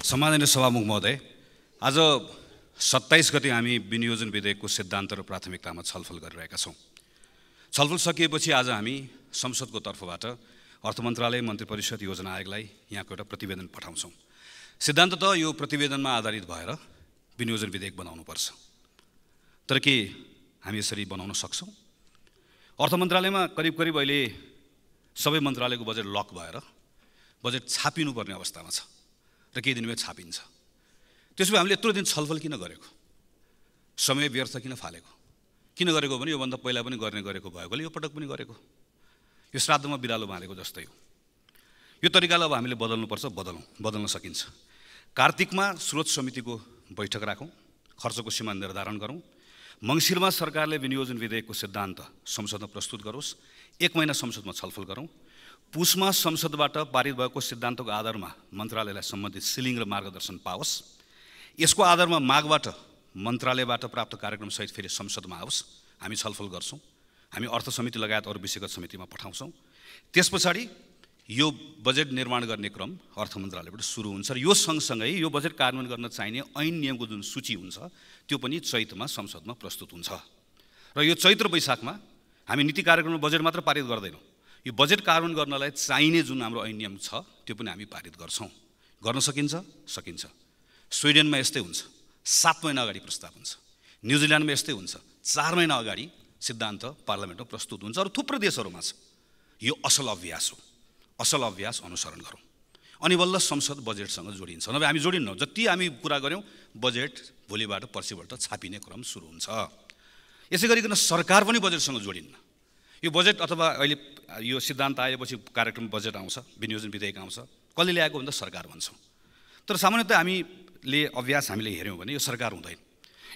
सम्माननीय सभामुख महोदय आज सत्ताइस गति हामी विनियोजन विधेयकको सिद्धान्त र प्राथमिकतामा छलफल गरिरहेका छौँ छलफल सकिएपछि आज हामी संसदको तर्फबाट अर्थ मन्त्रालय मन्त्री परिषद योजना आयोगलाई यहाँको एउटा प्रतिवेदन पठाउँछौँ सिद्धान्त त यो प्रतिवेदनमा आधारित भएर विनियोजन विधेयक बनाउनुपर्छ तर के हामी यसरी बनाउन सक्छौँ अर्थ मन्त्रालयमा करिब करिब अहिले सबै मन्त्रालयको बजेट लक भएर बजेट छापिनुपर्ने अवस्थामा छ र केही दिनमै छापिन्छ त्यसो भए हामीले यत्रो दिन छलफल किन गरेको समय व्यर्थ किन फालेको किन गरेको भने योभन्दा पहिला पनि गर्ने गरेको भएकोले यो पटक पनि गरेको यो श्राद्धमा बिरालो बाँधेको जस्तै हो यो तरिकाले अब हामीले बदल्नुपर्छ बदलौँ बदल्न सकिन्छ कार्तिकमा स्रोत समितिको बैठक राखौँ खर्चको सीमा निर्धारण गरौँ मङ्सिरमा सरकारले विनियोजन विधेयकको सिद्धान्त संसदमा प्रस्तुत गरोस् एक महिना संसदमा छलफल गरौँ पुसमा संसदबाट पारित भएको सिद्धान्तको आधारमा मन्त्रालयलाई सम्बन्धित सिलिङ र मार्गदर्शन पाओस् यसको आधारमा मागबाट मन्त्रालयबाट प्राप्त कार्यक्रमसहित फेरि संसदमा आओस् हामी छलफल गर्छौँ हामी अर्थ समिति लगायत अरू विषयगत समितिमा पठाउँछौँ त्यस पछाडि यो बजेट निर्माण गर्ने क्रम अर्थ मन्त्रालयबाट सुरु हुन्छ र यो सँगसँगै यो बजेट कार्यान्वयन गर्न चाहिने ऐन नियमको जुन सूची हुन्छ त्यो पनि चैतमा संसदमा प्रस्तुत हुन्छ र यो चैत्र वैशाखमा हामी नीति कार्यक्रममा बजेट मात्र पारित गर्दैनौँ यो बजेट कार्बन गर्नलाई चाहिने जुन हाम्रो ऐनियम छ त्यो पनि हामी पारित गर्छौँ गर्न सकिन्छ सकिन्छ स्विडेनमा यस्तै हुन्छ सात महिना अगाडि प्रस्ताव हुन्छ न्युजिल्यान्डमा यस्तै हुन्छ चार महिना अगाडि सिद्धान्त पार्लियामेन्टमा प्रस्तुत हुन्छ अरू थुप्रै देशहरूमा छ यो असल अभ्यास हो असल अभ्यास अनुसरण गरौँ अनि बल्ल संसद बजेटसँग जोडिन्छ नभए हामी जोडिन्नौँ जति हामी कुरा गऱ्यौँ बजेट भोलिबाट पर्सिबाट छापिने क्रम सुरु हुन्छ यसै गरिकन सरकार पनि बजेटसँग जोडिन्न यो बजेट अथवा अहिले यो सिद्धान्त आएपछि कार्यक्रम बजेट आउँछ विनियोजन विधेयक आउँछ कसले ल्याएको भन्दा सरकार भन्छौँ तर सामान्यतया हामीले अभ्यास हामीले हेऱ्यौँ भने यो सरकार हुँदैन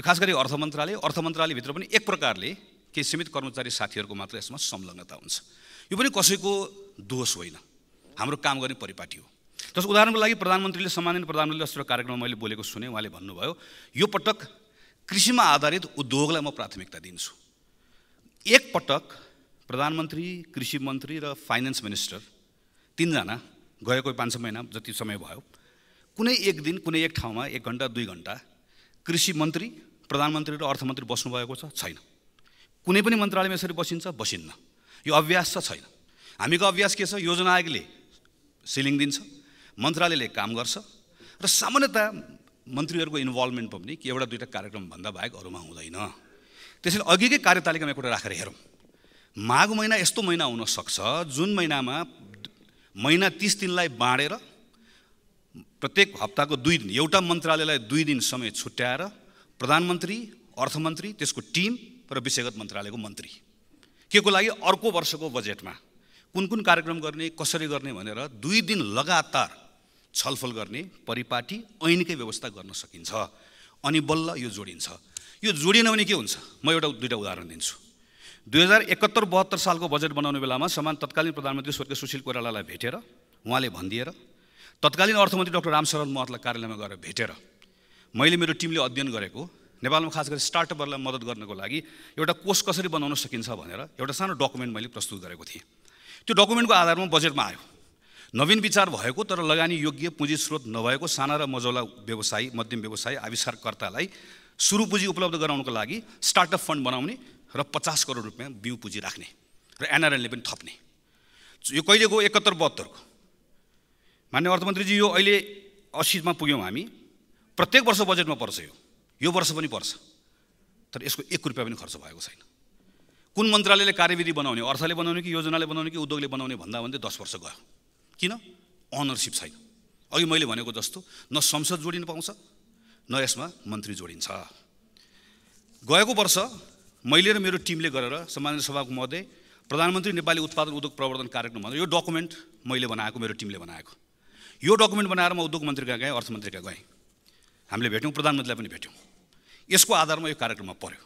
यो खास गरी अर्थ मन्त्रालय अर्थ मन्त्रालयभित्र पनि एक प्रकारले केही सीमित कर्मचारी साथीहरूको मात्र यसमा संलग्नता हुन्छ यो पनि कसैको दोष होइन हाम्रो काम गर्ने परिपाटी हो जस उदाहरणको लागि प्रधानमन्त्रीले सम्मानित प्रधानमन्त्रीले अस्ति कार्यक्रममा मैले बोलेको सुने उहाँले भन्नुभयो यो पटक कृषिमा आधारित उद्योगलाई म प्राथमिकता दिन्छु एक पटक प्रधानमन्त्री कृषि मन्त्री र फाइनेन्स मिनिस्टर तिनजना गएको पाँच छ महिना जति समय भयो कुनै एक दिन कुनै एक ठाउँमा एक घन्टा दुई घन्टा कृषि मन्त्री प्रधानमन्त्री र अर्थमन्त्री बस्नुभएको छ छैन कुनै पनि मन्त्रालयमा यसरी बसिन्छ बसिन्न यो अभ्यास छ छैन हामीको अभ्यास के छ योजना आयोगले सिलिङ दिन्छ मन्त्रालयले काम गर्छ र सामान्यतया मन्त्रीहरूको इन्भल्भमेन्ट पनि कि एउटा दुईवटा कार्यक्रमभन्दा बाहेक अरूमा हुँदैन त्यसैले अघिकै कार्यतालिकामा एउटा राखेर हेरौँ माघ महिना यस्तो महिना हुनसक्छ जुन महिनामा महिना तिस दिनलाई बाँडेर प्रत्येक हप्ताको दुई दिन एउटा मन्त्रालयलाई दुई दिन समय छुट्याएर प्रधानमन्त्री अर्थमन्त्री त्यसको टिम र विषयगत मन्त्रालयको मन्त्री के को लागि अर्को वर्षको बजेटमा कुन कुन कार्यक्रम गर्ने कसरी गर्ने भनेर दुई दिन लगातार छलफल गर्ने परिपाटी ऐनकै व्यवस्था गर्न सकिन्छ अनि बल्ल यो जोडिन्छ यो जोडिएन भने के हुन्छ म एउटा दुईवटा उदाहरण दिन्छु दुई हजार एकहत्तर बहत्तर सालको बजेट बनाउने बेलामा समान तत्कालीन प्रधानमन्त्री स्वर्गीय सुशील कोइरालालाई भेटेर उहाँले भनिदिएर तत्कालीन अर्थमन्त्री डक्टर रामशरण महतलाई कार्यालयमा गएर भेटेर मैले मेरो टिमले अध्ययन गरेको नेपालमा खास गरी स्टार्टअपहरूलाई मद्दत गर्नको लागि एउटा कोष कसरी बनाउन सकिन्छ भनेर एउटा सानो डकुमेन्ट मैले प्रस्तुत गरेको थिएँ त्यो डकुमेन्टको आधारमा बजेटमा आयो नवीन विचार भएको तर लगानी योग्य पुँजी स्रोत नभएको साना र मजौला व्यवसायी मध्यम व्यवसायी आविष्कारकर्तालाई सुरु पुँजी उपलब्ध गराउनको लागि स्टार्टअप फन्ड बनाउने र पचास करोड रुपियाँ बिउ पुँजी राख्ने र एनआरएनले पनि थप्ने यो कहिलेको एकहत्तर बहत्तरको मान्य अर्थमन्त्रीजी यो अहिले असीमा पुग्यौँ हामी प्रत्येक वर्ष बजेटमा पर्छ यो यो वर्ष पनि पर्छ तर यसको एक रुपियाँ पनि खर्च भएको छैन कुन मन्त्रालयले कार्यविधि बनाउने अर्थले बनाउने कि योजनाले बनाउने कि उद्योगले बनाउने भन्दा भन्दै दस वर्ष गयो किन अनरसिप छैन अघि मैले भनेको जस्तो न संसद जोडिन पाउँछ न यसमा मन्त्री जोडिन्छ गएको वर्ष मैले र मेरो टिमले गरेर सम्मानित सभाको महोदय प्रधानमन्त्री नेपाली उत्पादन उद्योग प्रवर्धन कार्यक्रम भनेर यो डकुमेन्ट मैले बनाएको मेरो टिमले बनाएको यो डकुमेन्ट बनाएर म उद्योग मन्त्रीका गएँ अर्थमन्त्रीका गएँ हामीले भेट्यौँ प्रधानमन्त्रीलाई पनि भेट्यौँ यसको आधारमा यो कार्यक्रममा पऱ्यो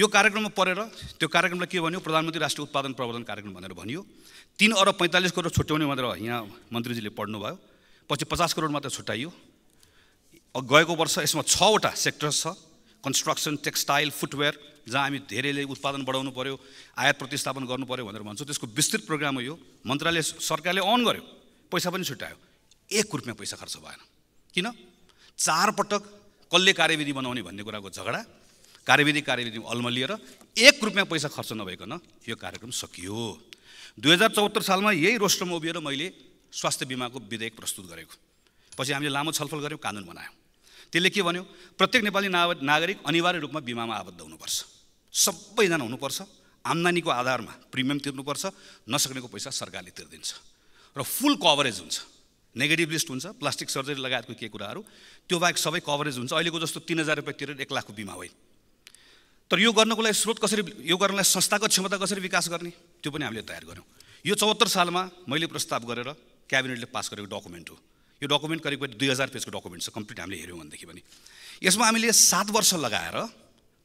यो कार्यक्रममा परेर त्यो कार्यक्रमलाई के भन्यो प्रधानमन्त्री राष्ट्रिय उत्पादन प्रवर्धन कार्यक्रम भनेर भनियो तिन अरब पैँतालिस करोड छुट्याउने भनेर यहाँ मन्त्रीजीले पढ्नुभयो पछि पचास करोड मात्र छुट्याइयो गएको वर्ष यसमा छवटा सेक्टर्स छ कन्स्ट्रक्सन टेक्सटाइल फुटवेयर जहाँ हामी धेरैले उत्पादन बढाउनु पऱ्यो आयात प्रतिस्थापन गर्नु पऱ्यो भनेर भन्छौँ त्यसको विस्तृत प्रोग्राम हो यो मन्त्रालय सरकारले अन गर्यो पैसा पनि छुट्यायो एक रुपियाँ पैसा खर्च भएन किन चारपटक कसले कार्यविधि बनाउने भन्ने कुराको झगडा कार्यविधि कार्यविधि अल्मलिएर एक रुपियाँ पैसा खर्च नभइकन यो कार्यक्रम सकियो दुई हजार चौहत्तर सालमा यही रोस्टरमा उभिएर मैले स्वास्थ्य बिमाको विधेयक प्रस्तुत गरेको पछि हामीले लामो छलफल गऱ्यौँ कानुन बनायौँ त्यसले के भन्यो प्रत्येक नेपाली नागरिक अनिवार्य रूपमा बिमामा आबद्ध हुनुपर्छ सबैजना हुनुपर्छ आम्दानीको आधारमा प्रिमियम तिर्नुपर्छ नसक्नेको पैसा सरकारले तिर्दिन्छ र फुल कभरेज हुन्छ नेगेटिभ लिस्ट हुन्छ प्लास्टिक सर्जरी लगायतको के कुराहरू त्यो बाहेक सबै कभरेज हुन्छ अहिलेको जस्तो तिन हजार रुपियाँ तिरेर एक लाखको बिमा होइन तर यो गर्नको लागि स्रोत कसरी यो गर्नलाई संस्थाको क्षमता कसरी विकास गर्ने त्यो पनि हामीले तयार गऱ्यौँ यो चौहत्तर सालमा मैले प्रस्ताव गरेर क्याबिनेटले पास गरेको डकुमेन्ट हो यो डकुमेन्ट करिब करिब दुई हजार पेजको डकुमेन्ट छ कम्प्लिट हामीले हेऱ्यौँ भनेदेखि पनि यसमा हामीले सात वर्ष लगाएर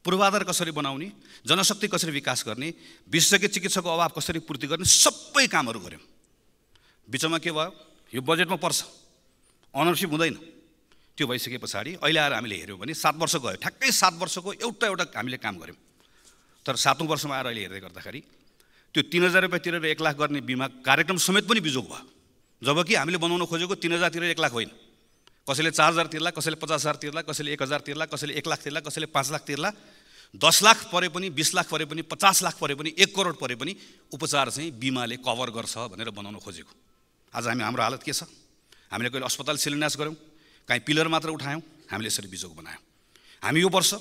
पूर्वाधार कसरी बनाउने जनशक्ति कसरी विकास गर्ने विशेषज्ञ चिकित्साको अभाव कसरी पूर्ति गर्ने सबै कामहरू गऱ्यौँ बिचमा के भयो यो बजेटमा पर्छ अनरसिप हुँदैन त्यो भइसके पछाडि अहिले आएर हामीले हेऱ्यौँ भने सात वर्ष गयो ठ्याक्कै सात वर्षको एउटा एउटा हामीले काम गऱ्यौँ तर सातौँ वर्षमा आएर अहिले हेर्दै गर्दाखेरि त्यो तिन हजार तिरेर एक लाख गर्ने बिमा कार्यक्रम समेत पनि बिजोग भयो जबकि हामीले बनाउन खोजेको तिन हजार तिर एक लाख होइन कसैले चार हजार तिर्ला कसैले पचास हजार तिर्ला कसैले एक हजार तिर्ला कसैले एक लाख तिर्ला कसैले पाँच लाख तिर्ला दस लाख परे पनि बिस लाख परे पनि पचास लाख परे पनि एक करोड परे पनि उपचार चाहिँ बिमाले कभर गर्छ भनेर बनाउन खोजेको आज हामी हाम्रो हालत के छ हामीले कहिले अस्पताल शिलान्यास गऱ्यौँ कहीँ पिलर मात्र उठायौँ हामीले यसरी बिजोग बनायौँ हामी यो वर्ष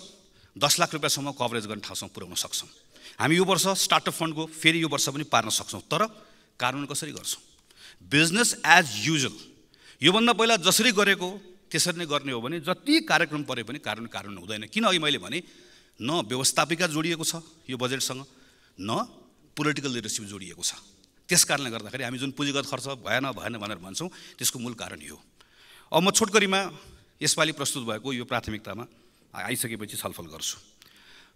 दस लाख रुपियाँसम्म कभरेज गर्ने ठाउँसम्म पुर्याउन सक्छौँ हामी यो वर्ष स्टार्टअप फन्डको फेरि यो वर्ष पनि पार्न सक्छौँ तर कानुन कसरी गर्छौँ बिजनेस एज युजल योभन्दा पहिला जसरी गरेको त्यसरी नै गर्ने हो भने जति कार्यक्रम परे पनि कारण कारण हुँदैन किन अघि मैले भने न व्यवस्थापिका जोडिएको छ यो बजेटसँग न पोलिटिकल लिडरसिप जोडिएको छ त्यस कारणले गर्दाखेरि हामी जुन पुँजीगत खर्च भएन भएन भनेर भन्छौँ त्यसको मूल कारण यो अब म छोटकरीमा यसपालि प्रस्तुत भएको यो प्राथमिकतामा आइसकेपछि छलफल गर्छु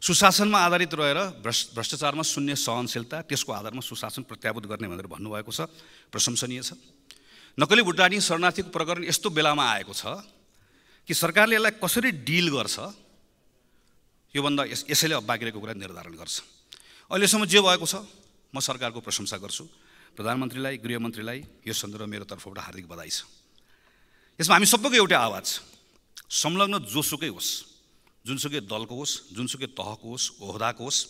सुशासनमा आधारित रहेर भ्रष्ट भ्रष्टाचारमा शून्य सहनशीलता त्यसको आधारमा सुशासन प्रत्याभूत गर्ने भनेर भन्नुभएको छ प्रशंसनीय छ नकली भुटानी शरणार्थीको प्रकरण यस्तो बेलामा आएको छ कि सरकारले यसलाई कसरी डिल गर्छ योभन्दा यस यसैले बाँकी रहेको कुरा निर्धारण गर्छ अहिलेसम्म जे भएको छ म सरकारको प्रशंसा गर्छु प्रधानमन्त्रीलाई गृहमन्त्रीलाई यो सन्दर्भ मेरो तर्फबाट हार्दिक बधाई छ यसमा हामी सबैको एउटा आवाज संलग्न जोसुकै होस् जुनसुकै दलको होस् जुनसुकै तहको होस् ओहदाको होस्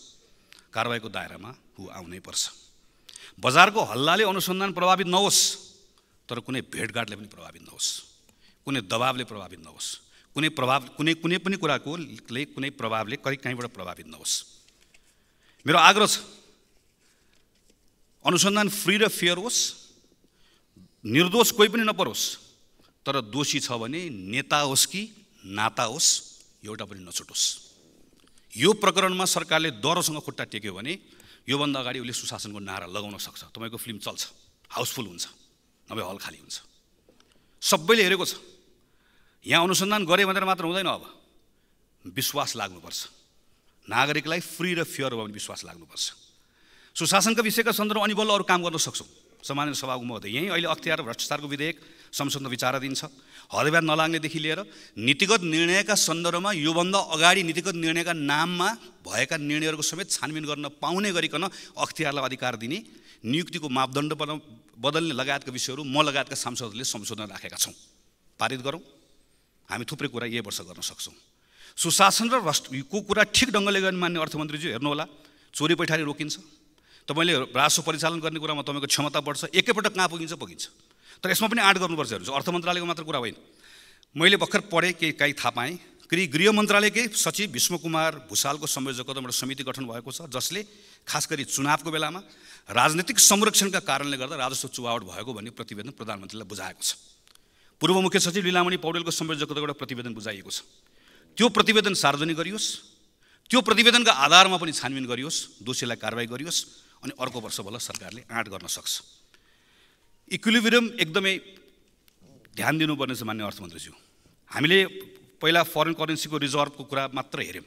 कारवाहीको दायरामा ऊ आउनै पर्छ बजारको हल्लाले अनुसन्धान प्रभावित नहोस् तर कुनै भेटघाटले पनि प्रभावित नहोस् कुनै दबावले प्रभावित नहोस् कुनै प्रभाव कुनै कुनै पनि कुराकोले कुनै प्रभावले कहीँ कहीँबाट प्रभावित नहोस् मेरो आग्रह छ अनुसन्धान फ्री र फेयर होस् निर्दोष कोही पनि नपरोस् तर दोषी छ भने नेता होस् कि नाता होस् एउटा पनि नछुटोस् यो प्रकरणमा सरकारले दरोसँग खुट्टा टेक्यो भने योभन्दा अगाडि उसले सुशासनको नारा लगाउन सक्छ तपाईँको फिल्म चल्छ हाउसफुल हुन्छ नभए हल खाली हुन्छ सबैले हेरेको छ यहाँ अनुसन्धान गरे भनेर मात्र हुँदैन अब विश्वास लाग्नुपर्छ नागरिकलाई फ्री र फियर भयो भने विश्वास लाग्नुपर्छ सुशासनका विषयका सन्दर्भमा अनि बल्ल अरू काम गर्न सक्छौँ सामान्य सभाको महोदय यहीँ अहिले अख्तियार भ्रष्टाचारको विधेयक संसदमा विचाराधीन छ हदेबार नलाग्नेदेखि लिएर नीतिगत निर्णयका सन्दर्भमा योभन्दा अगाडि नीतिगत निर्णयका नाममा भएका निर्णयहरूको समेत छानबिन गर्न पाउने गरिकन अख्तियारलाई अधिकार दिने नियुक्तिको मापदण्ड बदल्ने लगायतका विषयहरू म लगायतका सांसदहरूले संशोधन राखेका छौँ पारित गरौँ हामी थुप्रै कुरा यही वर्ष गर्न सक्छौँ सुशासन र को कुरा ठिक ढङ्गले गर्ने मान्ने अर्थमन्त्रीज्यू हेर्नुहोला चोरी पैठारी रोकिन्छ तपाईँले राष्ट्र परिचालन गर्ने कुरामा तपाईँको क्षमता बढ्छ एकैपटक कहाँ पुगिन्छ पुगिन्छ तर यसमा पनि आँट गर्नुपर्छ हेर्नुहोस् अर्थ मन्त्रालयको मात्र कुरा होइन मैले भर्खर पढेँ केही काहीँ थाहा पाएँ कि गृह मन्त्रालयकै सचिव विष्णु कुमार भुषालको संयोजकत्वमा एउटा समिति गठन भएको छ जसले खास गरी चुनावको बेलामा राजनैतिक संरक्षणका कारणले गर्दा राजस्व चुवावट भएको भन्ने प्रतिवेदन प्रधानमन्त्रीलाई बुझाएको छ पूर्व मुख्य सचिव लीलामणि पौडेलको संयोजकत्वको एउटा प्रतिवेदन बुझाइएको छ त्यो प्रतिवेदन सार्वजनिक गरियोस् त्यो प्रतिवेदनका आधारमा पनि छानबिन गरियोस् दोषीलाई कारवाही गरियोस् अनि अर्को वर्ष बल्ल सरकारले आँट गर्न सक्छ इक्विलिभिरियम एकदमै ध्यान दिनुपर्ने छ मान्य अर्थमन्त्रीज्यू हामीले पहिला फरेन करेन्सीको रिजर्भको कुरा मात्र हेऱ्यौँ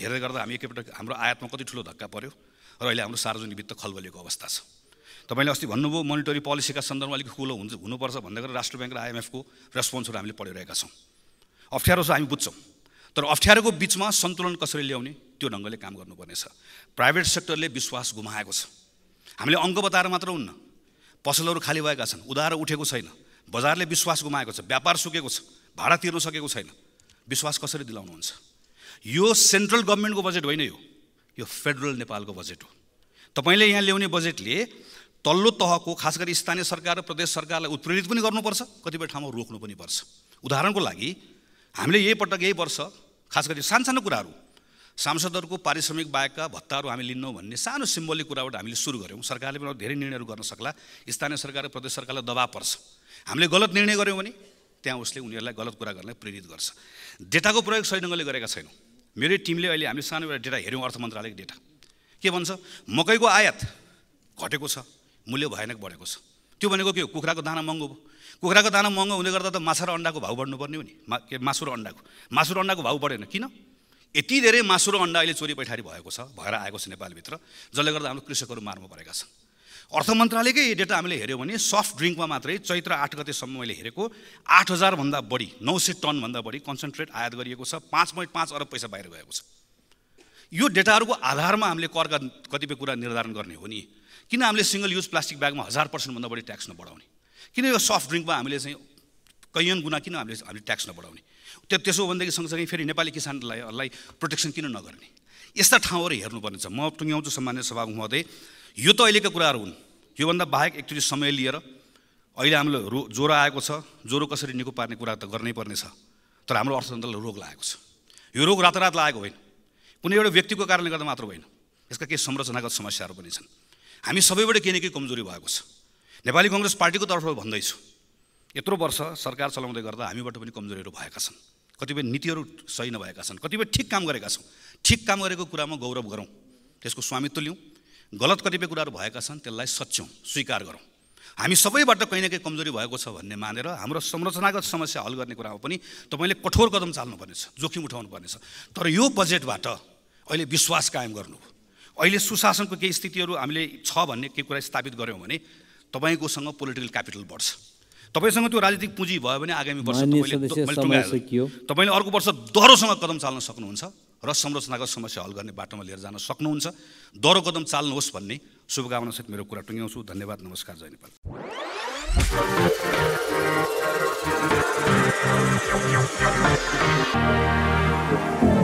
हेर्दै गर्दा हामी एकैपल्ट हाम्रो आयातमा कति ठुलो धक्का पऱ्यो र अहिले हाम्रो सार्वजनिक वित्त खलबलिएको अवस्था छ तपाईँले अस्ति भन्नुभयो मोनिटरी पोलिसीका सन्दर्भमा अलिक खुलो हुन्छ हुनुपर्छ भन्दै गरेर राष्ट्र ब्याङ्क र आइएमएफको रेस्पोन्सहरू हामीले पढिरहेका छौँ अप्ठ्यारो छ हामी बुझ्छौँ तर अप्ठ्यारोको बिचमा सन्तुलन कसरी ल्याउने त्यो ढङ्गले काम गर्नुपर्नेछ प्राइभेट सेक्टरले विश्वास गुमाएको छ हामीले अङ्क बताएर मात्र हुन्न पसलहरू खाली भएका छन् उधार उठेको छैन बजारले विश्वास गुमाएको छ व्यापार सुकेको छ भाडा तिर्न सकेको छैन विश्वास कसरी दिलाउनुहुन्छ यो सेन्ट्रल गभर्मेन्टको बजेट होइन यो यो फेडरल नेपालको बजेट हो तपाईँले यहाँ ल्याउने बजेटले तल्लो तहको खास गरी स्थानीय सरकार र प्रदेश सरकारलाई उत्प्रेरित पनि गर्नुपर्छ कतिपय ठाउँमा रोक्नु पनि पर्छ उदाहरणको लागि हामीले यही पटक यही वर्ष खास गरी सानसानो कुराहरू सांसदहरूको पारिश्रमिक बाहेकका भत्ताहरू हामी लिन्नौँ भन्ने सानो सिम्बोलिक कुराबाट हामीले सुरु गऱ्यौँ सरकारले पनि धेरै निर्णयहरू गर्न सक्ला स्थानीय सरकार र प्रदेश सरकारलाई दबाव पर्छ हामीले गलत निर्णय गऱ्यौँ भने त्यहाँ उसले उनीहरूलाई गलत कुरा गर्नलाई प्रेरित गर्छ डेटाको प्रयोग सही ढङ्गले गरेका छैनौँ मेरै टिमले अहिले हामी सानो एउटा डेटा हेऱ्यौँ अर्थ मन्त्रालयको डेटा के भन्छ मकैको आयात घटेको छ मूल्य भयानक बढेको छ त्यो भनेको के हो कुखुराको दाना महँगो भयो कुखुराको दाना महँगो हुँदै गर्दा त माछा र अन्डाको भाउ बढ्नुपर्ने हो नि मा मासु र अन्डाको मासु र अन्डाको भाउ बढेन किन यति धेरै मासु र अन्डा अहिले चोरी पैठारी भएको छ भएर आएको छ नेपालभित्र जसले गर्दा हाम्रो कृषकहरू मार्नु परेका छन् अर्थ मन्त्रालयकै डेटा हामीले हेऱ्यौँ भने सफ्ट ड्रिङ्कमा मात्रै चैत्र आठ गतेसम्म मैले हेरेको आठ हजारभन्दा बढी नौ सय टनभन्दा बढी कन्सन्ट्रेट आयात गरिएको छ पाँच पोइन्ट पाँच अरब पैसा बाहिर गएको छ यो डेटाहरूको आधारमा हामीले करका कतिपय कुरा निर्धारण गर्ने हो नि किन हामीले सिङ्गल युज प्लास्टिक ब्यागमा हजार पर्सेन्टभन्दा बढी ट्याक्स नबढाउने किन यो सफ्ट ड्रिङ्कमा हामीले चाहिँ कैयन गुणा किन हामीले हामीले ट्याक्स नबढाउने त्यो त्यसो भनेदेखि सँगसँगै फेरि नेपाली किसानहरूलाई प्रोटेक्सन किन नगर्ने यस्ता ठाउँहरू हेर्नुपर्ने छ म टुङ्ग्याउँछु सामान्य सभा महोदय यो त अहिलेका कुराहरू हुन् योभन्दा बाहेक एकचोटि समय लिएर अहिले हाम्रो रो ज्वरो आएको छ ज्वरो कसरी निको पार्ने कुरा त गर्नै पर्ने छ तर हाम्रो अर्थतन्त्रलाई रोग लागेको छ यो रोग रातारात लागेको होइन कुनै एउटा व्यक्तिको कारणले गर्दा मात्र होइन यसका केही संरचनागत समस्याहरू पनि छन् हामी सबैबाट केही न केही कमजोरी भएको छ नेपाली कङ्ग्रेस पार्टीको तर्फबाट भन्दैछु यत्रो वर्ष सरकार चलाउँदै गर्दा हामीबाट पनि कमजोरीहरू भएका छन् कतिपय नीतिहरू सही नभएका छन् कतिपय ठिक काम गरेका छौँ ठिक काम गरेको कुरामा गौरव गरौँ त्यसको स्वामित्व लिउँ गलत कतिपय कुराहरू भएका छन् त्यसलाई सच्याउँ स्वीकार गरौँ हामी सबैबाट कहीँ न कहीँ कमजोरी भएको छ भन्ने मानेर हाम्रो संरचनागत समस्या हल गर्ने कुरामा पनि तपाईँले कठोर कदम चाल्नुपर्नेछ जोखिम उठाउनु पर्नेछ तर यो बजेटबाट अहिले विश्वास कायम गर्नु अहिले सुशासनको केही स्थितिहरू हामीले छ भन्ने केही कुरा स्थापित गऱ्यौँ भने तपाईँकोसँग पोलिटिकल क्यापिटल बढ्छ तपाईँसँग त्यो राजनीतिक पुँजी भयो भने आगामी वर्ष तपाईँले अर्को वर्ष दह्रोसँग कदम चाल्न सक्नुहुन्छ र संरचनाको समस्या हल गर्ने बाटोमा लिएर जान सक्नुहुन्छ दह्रो कदम चाल्नुहोस् भन्ने शुभकामनासहित मेरो कुरा टुङ्ग्याउँछु धन्यवाद नमस्कार जय नेपाल